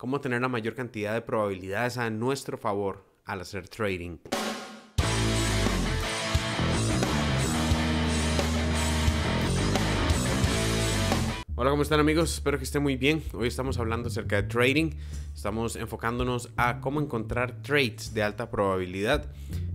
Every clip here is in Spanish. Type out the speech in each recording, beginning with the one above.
cómo tener la mayor cantidad de probabilidades a nuestro favor al hacer trading. Hola, ¿cómo están amigos? Espero que estén muy bien. Hoy estamos hablando acerca de trading. Estamos enfocándonos a cómo encontrar trades de alta probabilidad.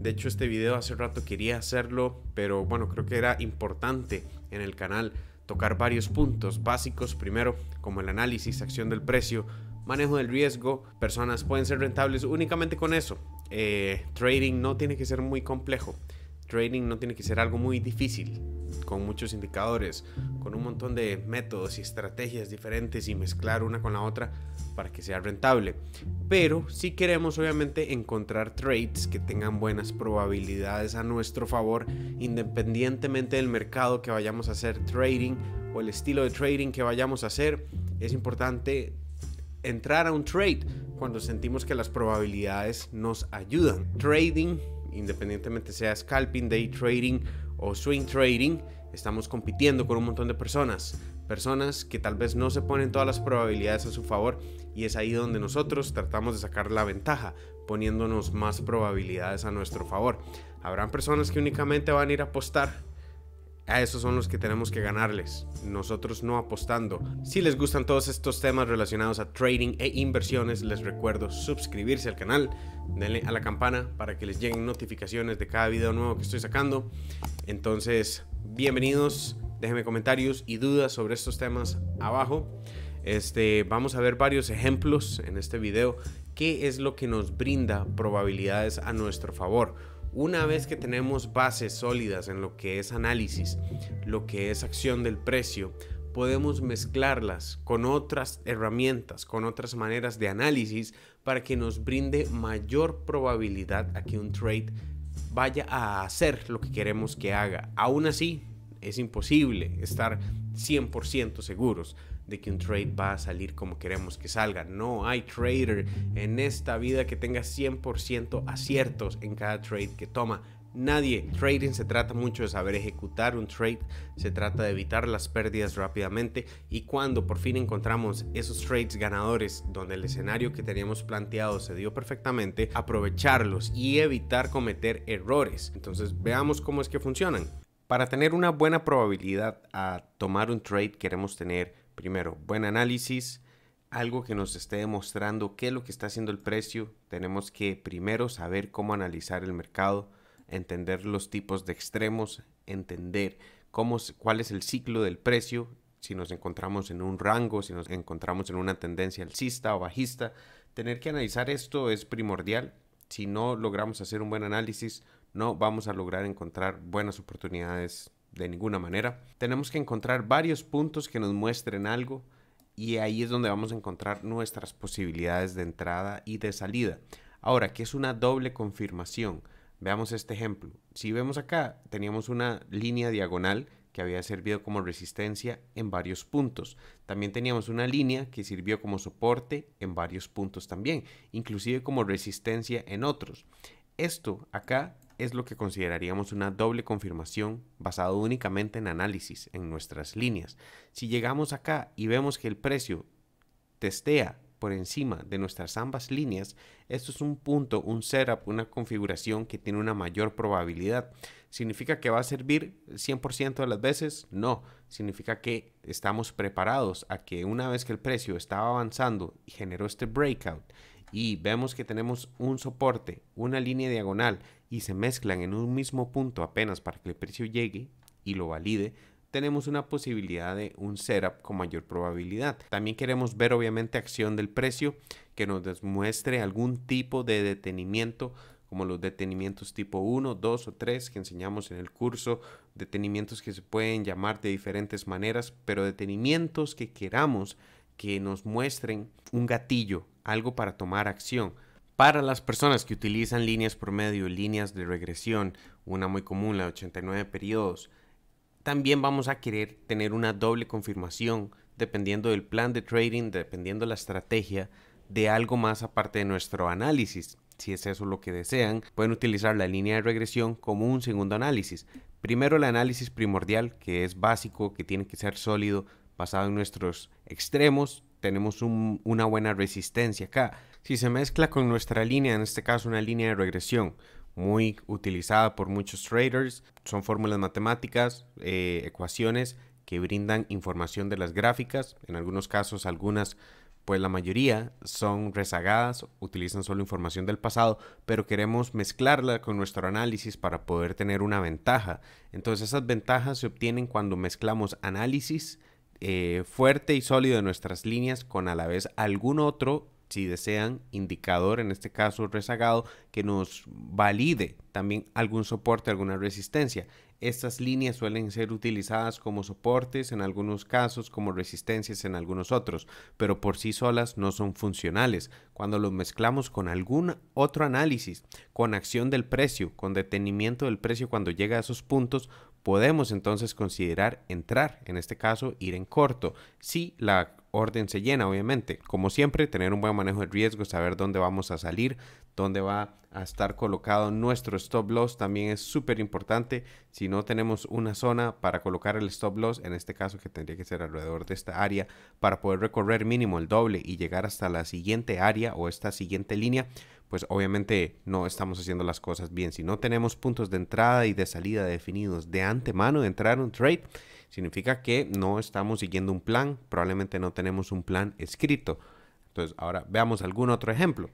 De hecho, este video hace rato quería hacerlo, pero bueno, creo que era importante en el canal tocar varios puntos básicos. Primero, como el análisis, acción del precio, manejo del riesgo, personas pueden ser rentables únicamente con eso. Eh, trading no tiene que ser muy complejo. Trading no tiene que ser algo muy difícil, con muchos indicadores, con un montón de métodos y estrategias diferentes y mezclar una con la otra para que sea rentable. Pero si queremos obviamente encontrar trades que tengan buenas probabilidades a nuestro favor, independientemente del mercado que vayamos a hacer trading o el estilo de trading que vayamos a hacer, es importante entrar a un trade cuando sentimos que las probabilidades nos ayudan. Trading, independientemente sea scalping, day trading o swing trading, estamos compitiendo con un montón de personas, personas que tal vez no se ponen todas las probabilidades a su favor y es ahí donde nosotros tratamos de sacar la ventaja, poniéndonos más probabilidades a nuestro favor. Habrán personas que únicamente van a ir a apostar a esos son los que tenemos que ganarles, nosotros no apostando. Si les gustan todos estos temas relacionados a trading e inversiones, les recuerdo suscribirse al canal, denle a la campana para que les lleguen notificaciones de cada video nuevo que estoy sacando. Entonces, bienvenidos, déjenme comentarios y dudas sobre estos temas abajo. Este, vamos a ver varios ejemplos en este video. ¿Qué es lo que nos brinda probabilidades a nuestro favor? Una vez que tenemos bases sólidas en lo que es análisis, lo que es acción del precio, podemos mezclarlas con otras herramientas, con otras maneras de análisis para que nos brinde mayor probabilidad a que un trade vaya a hacer lo que queremos que haga. Aún así, es imposible estar 100% seguros, de que un trade va a salir como queremos que salga. No hay trader en esta vida que tenga 100% aciertos en cada trade que toma. Nadie. Trading se trata mucho de saber ejecutar un trade, se trata de evitar las pérdidas rápidamente y cuando por fin encontramos esos trades ganadores donde el escenario que teníamos planteado se dio perfectamente, aprovecharlos y evitar cometer errores. Entonces veamos cómo es que funcionan. Para tener una buena probabilidad a tomar un trade queremos tener Primero, buen análisis, algo que nos esté demostrando qué es lo que está haciendo el precio. Tenemos que primero saber cómo analizar el mercado, entender los tipos de extremos, entender cómo, cuál es el ciclo del precio, si nos encontramos en un rango, si nos encontramos en una tendencia alcista o bajista. Tener que analizar esto es primordial. Si no logramos hacer un buen análisis, no vamos a lograr encontrar buenas oportunidades de ninguna manera. Tenemos que encontrar varios puntos que nos muestren algo y ahí es donde vamos a encontrar nuestras posibilidades de entrada y de salida. Ahora, ¿qué es una doble confirmación? Veamos este ejemplo. Si vemos acá, teníamos una línea diagonal que había servido como resistencia en varios puntos. También teníamos una línea que sirvió como soporte en varios puntos también, inclusive como resistencia en otros. Esto acá es lo que consideraríamos una doble confirmación basado únicamente en análisis, en nuestras líneas. Si llegamos acá y vemos que el precio testea por encima de nuestras ambas líneas, esto es un punto, un setup, una configuración que tiene una mayor probabilidad. ¿Significa que va a servir 100% de las veces? No. Significa que estamos preparados a que una vez que el precio estaba avanzando y generó este breakout y vemos que tenemos un soporte, una línea diagonal y se mezclan en un mismo punto apenas para que el precio llegue y lo valide, tenemos una posibilidad de un setup con mayor probabilidad. También queremos ver obviamente acción del precio que nos demuestre algún tipo de detenimiento como los detenimientos tipo 1, 2 o 3 que enseñamos en el curso, detenimientos que se pueden llamar de diferentes maneras, pero detenimientos que queramos que nos muestren un gatillo, algo para tomar acción para las personas que utilizan líneas promedio, líneas de regresión, una muy común, la 89 periodos, también vamos a querer tener una doble confirmación dependiendo del plan de trading, dependiendo la estrategia, de algo más aparte de nuestro análisis. Si es eso lo que desean, pueden utilizar la línea de regresión como un segundo análisis. Primero el análisis primordial, que es básico, que tiene que ser sólido, basado en nuestros extremos. Tenemos una buena resistencia acá si se mezcla con nuestra línea, en este caso una línea de regresión, muy utilizada por muchos traders, son fórmulas matemáticas, eh, ecuaciones que brindan información de las gráficas, en algunos casos algunas pues la mayoría son rezagadas, utilizan solo información del pasado, pero queremos mezclarla con nuestro análisis para poder tener una ventaja. Entonces esas ventajas se obtienen cuando mezclamos análisis eh, fuerte y sólido de nuestras líneas con a la vez algún otro si desean, indicador, en este caso rezagado, que nos valide también algún soporte, alguna resistencia. Estas líneas suelen ser utilizadas como soportes en algunos casos, como resistencias en algunos otros, pero por sí solas no son funcionales. Cuando lo mezclamos con algún otro análisis, con acción del precio, con detenimiento del precio cuando llega a esos puntos, podemos entonces considerar entrar, en este caso ir en corto, si la orden se llena, obviamente. Como siempre, tener un buen manejo de riesgo, saber dónde vamos a salir, dónde va a estar colocado nuestro stop loss también es súper importante. Si no tenemos una zona para colocar el stop loss, en este caso que tendría que ser alrededor de esta área, para poder recorrer mínimo el doble y llegar hasta la siguiente área o esta siguiente línea, pues obviamente no estamos haciendo las cosas bien. Si no tenemos puntos de entrada y de salida definidos de antemano de entrar un trade, Significa que no estamos siguiendo un plan, probablemente no tenemos un plan escrito. Entonces, ahora veamos algún otro ejemplo.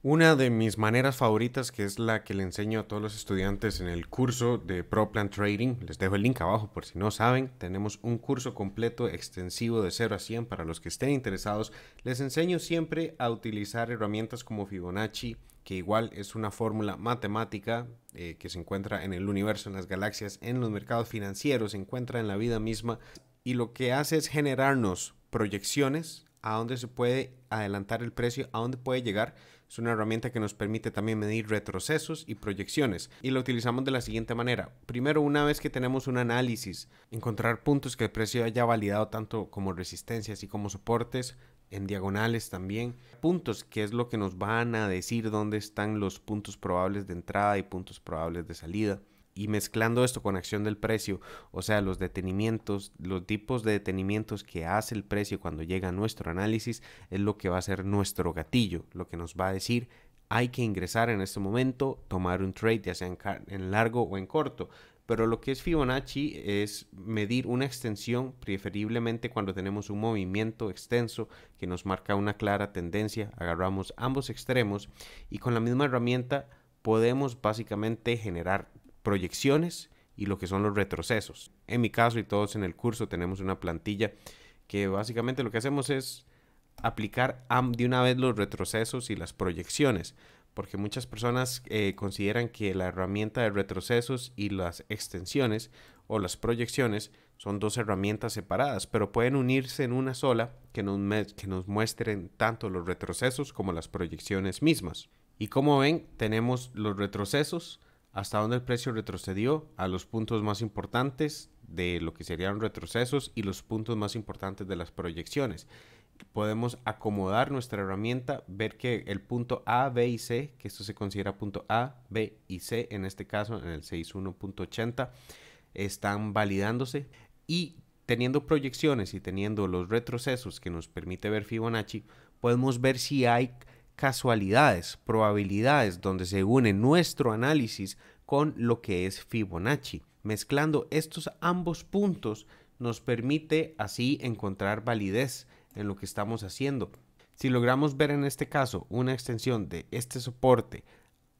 Una de mis maneras favoritas, que es la que le enseño a todos los estudiantes en el curso de Pro Plan Trading, les dejo el link abajo por si no saben, tenemos un curso completo extensivo de 0 a 100 para los que estén interesados. Les enseño siempre a utilizar herramientas como Fibonacci, que igual es una fórmula matemática eh, que se encuentra en el universo, en las galaxias, en los mercados financieros, se encuentra en la vida misma y lo que hace es generarnos proyecciones a dónde se puede adelantar el precio, a dónde puede llegar. Es una herramienta que nos permite también medir retrocesos y proyecciones. Y lo utilizamos de la siguiente manera. Primero, una vez que tenemos un análisis, encontrar puntos que el precio haya validado tanto como resistencias y como soportes, en diagonales también. Puntos, que es lo que nos van a decir dónde están los puntos probables de entrada y puntos probables de salida. Y mezclando esto con acción del precio, o sea, los detenimientos, los tipos de detenimientos que hace el precio cuando llega a nuestro análisis, es lo que va a ser nuestro gatillo, lo que nos va a decir hay que ingresar en este momento, tomar un trade, ya sea en, en largo o en corto pero lo que es Fibonacci es medir una extensión, preferiblemente cuando tenemos un movimiento extenso que nos marca una clara tendencia, agarramos ambos extremos y con la misma herramienta podemos básicamente generar proyecciones y lo que son los retrocesos. En mi caso y todos en el curso tenemos una plantilla que básicamente lo que hacemos es aplicar de una vez los retrocesos y las proyecciones porque muchas personas eh, consideran que la herramienta de retrocesos y las extensiones o las proyecciones son dos herramientas separadas, pero pueden unirse en una sola que nos, que nos muestren tanto los retrocesos como las proyecciones mismas. Y como ven, tenemos los retrocesos, hasta donde el precio retrocedió, a los puntos más importantes de lo que serían retrocesos y los puntos más importantes de las proyecciones podemos acomodar nuestra herramienta, ver que el punto A, B y C, que esto se considera punto A, B y C, en este caso en el 61.80, están validándose y teniendo proyecciones y teniendo los retrocesos que nos permite ver Fibonacci, podemos ver si hay casualidades, probabilidades donde se une nuestro análisis con lo que es Fibonacci. Mezclando estos ambos puntos nos permite así encontrar validez en lo que estamos haciendo. Si logramos ver en este caso una extensión de este soporte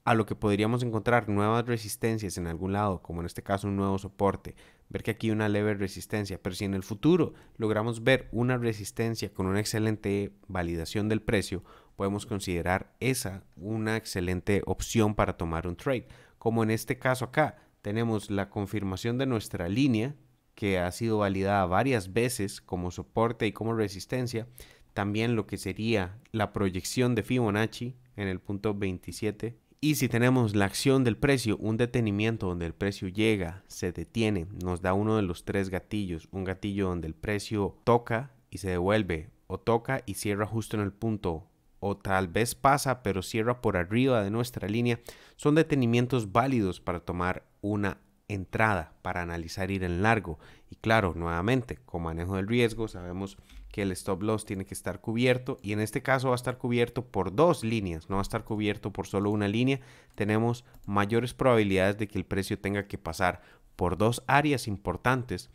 a lo que podríamos encontrar nuevas resistencias en algún lado, como en este caso un nuevo soporte, ver que aquí una leve resistencia, pero si en el futuro logramos ver una resistencia con una excelente validación del precio, podemos considerar esa una excelente opción para tomar un trade, como en este caso acá tenemos la confirmación de nuestra línea que ha sido validada varias veces como soporte y como resistencia, también lo que sería la proyección de Fibonacci en el punto 27. Y si tenemos la acción del precio, un detenimiento donde el precio llega, se detiene, nos da uno de los tres gatillos, un gatillo donde el precio toca y se devuelve, o toca y cierra justo en el punto o tal vez pasa pero cierra por arriba de nuestra línea, son detenimientos válidos para tomar una entrada para analizar ir en largo. Y claro, nuevamente, con manejo del riesgo, sabemos que el stop loss tiene que estar cubierto y en este caso va a estar cubierto por dos líneas, no va a estar cubierto por solo una línea. Tenemos mayores probabilidades de que el precio tenga que pasar por dos áreas importantes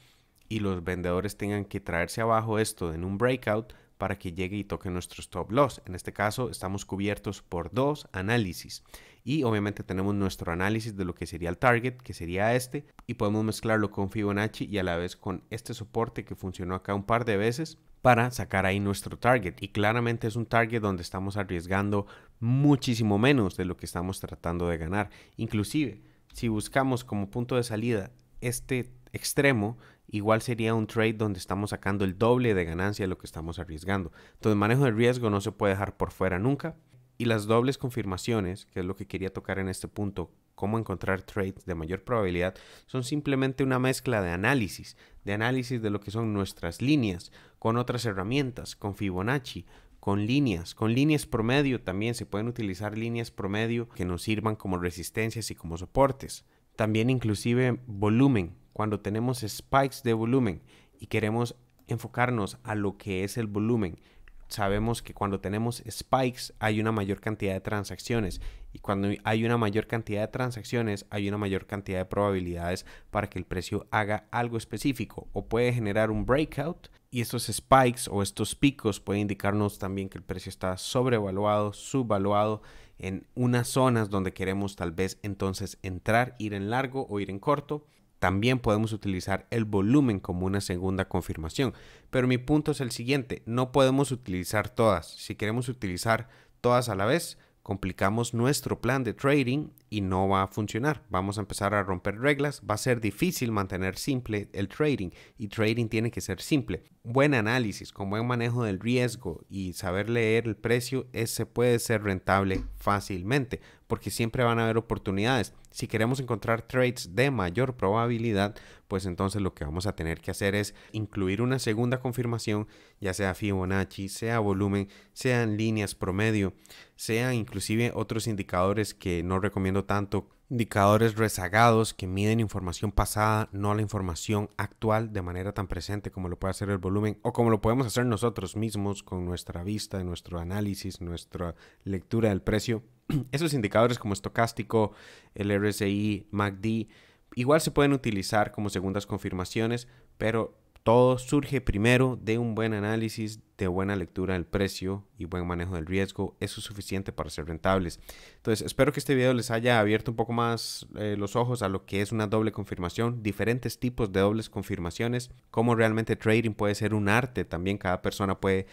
y los vendedores tengan que traerse abajo esto en un breakout para que llegue y toque nuestros top loss. En este caso estamos cubiertos por dos análisis y obviamente tenemos nuestro análisis de lo que sería el target, que sería este, y podemos mezclarlo con Fibonacci y a la vez con este soporte que funcionó acá un par de veces para sacar ahí nuestro target. Y claramente es un target donde estamos arriesgando muchísimo menos de lo que estamos tratando de ganar. Inclusive, si buscamos como punto de salida este extremo, igual sería un trade donde estamos sacando el doble de ganancia de lo que estamos arriesgando. Entonces, manejo de riesgo no se puede dejar por fuera nunca. Y las dobles confirmaciones, que es lo que quería tocar en este punto, cómo encontrar trades de mayor probabilidad, son simplemente una mezcla de análisis, de análisis de lo que son nuestras líneas, con otras herramientas, con Fibonacci, con líneas, con líneas promedio también se pueden utilizar líneas promedio que nos sirvan como resistencias y como soportes. También inclusive volumen, cuando tenemos spikes de volumen y queremos enfocarnos a lo que es el volumen, sabemos que cuando tenemos spikes hay una mayor cantidad de transacciones y cuando hay una mayor cantidad de transacciones hay una mayor cantidad de probabilidades para que el precio haga algo específico o puede generar un breakout y estos spikes o estos picos pueden indicarnos también que el precio está sobrevaluado, subvaluado en unas zonas donde queremos tal vez entonces entrar, ir en largo o ir en corto también podemos utilizar el volumen como una segunda confirmación. Pero mi punto es el siguiente, no podemos utilizar todas. Si queremos utilizar todas a la vez, complicamos nuestro plan de trading y no va a funcionar. Vamos a empezar a romper reglas, va a ser difícil mantener simple el trading y trading tiene que ser simple. Buen análisis, con buen manejo del riesgo y saber leer el precio, ese puede ser rentable fácilmente porque siempre van a haber oportunidades. Si queremos encontrar trades de mayor probabilidad, pues entonces lo que vamos a tener que hacer es incluir una segunda confirmación, ya sea Fibonacci, sea volumen, sean líneas promedio, sea inclusive otros indicadores que no recomiendo tanto, indicadores rezagados que miden información pasada, no la información actual de manera tan presente como lo puede hacer el volumen o como lo podemos hacer nosotros mismos con nuestra vista, nuestro análisis, nuestra lectura del precio. Esos indicadores como estocástico, el RSI, MACD, igual se pueden utilizar como segundas confirmaciones, pero todo surge primero de un buen análisis, de buena lectura del precio y buen manejo del riesgo. Eso es suficiente para ser rentables. Entonces, espero que este video les haya abierto un poco más eh, los ojos a lo que es una doble confirmación, diferentes tipos de dobles confirmaciones, cómo realmente trading puede ser un arte. También cada persona puede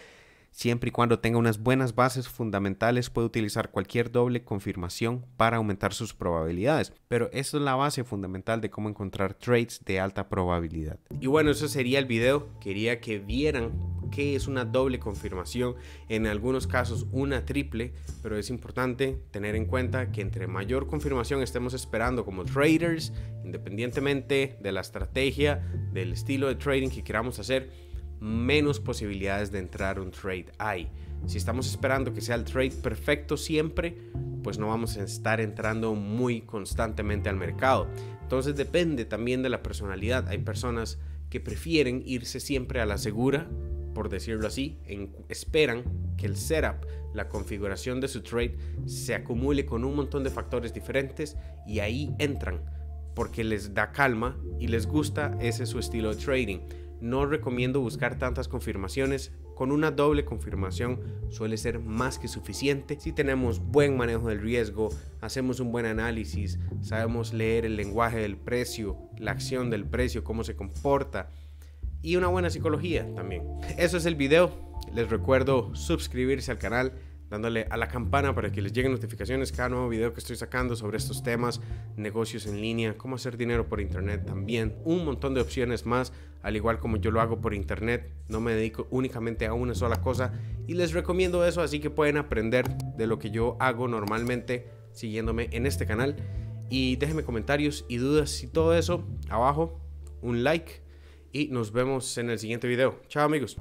Siempre y cuando tenga unas buenas bases fundamentales puede utilizar cualquier doble confirmación para aumentar sus probabilidades. Pero esa es la base fundamental de cómo encontrar trades de alta probabilidad. Y bueno, eso sería el video. Quería que vieran qué es una doble confirmación. En algunos casos una triple, pero es importante tener en cuenta que entre mayor confirmación estemos esperando como traders, independientemente de la estrategia, del estilo de trading que queramos hacer, menos posibilidades de entrar un trade hay. Si estamos esperando que sea el trade perfecto siempre, pues no vamos a estar entrando muy constantemente al mercado. Entonces depende también de la personalidad. Hay personas que prefieren irse siempre a la segura, por decirlo así, esperan que el setup, la configuración de su trade, se acumule con un montón de factores diferentes y ahí entran porque les da calma y les gusta ese su estilo de trading no recomiendo buscar tantas confirmaciones. Con una doble confirmación suele ser más que suficiente si tenemos buen manejo del riesgo, hacemos un buen análisis, sabemos leer el lenguaje del precio, la acción del precio, cómo se comporta y una buena psicología también. Eso es el video. Les recuerdo suscribirse al canal dándole a la campana para que les lleguen notificaciones cada nuevo video que estoy sacando sobre estos temas, negocios en línea, cómo hacer dinero por internet también, un montón de opciones más, al igual como yo lo hago por internet, no me dedico únicamente a una sola cosa y les recomiendo eso, así que pueden aprender de lo que yo hago normalmente siguiéndome en este canal y déjenme comentarios y dudas y todo eso abajo, un like y nos vemos en el siguiente video. Chao amigos.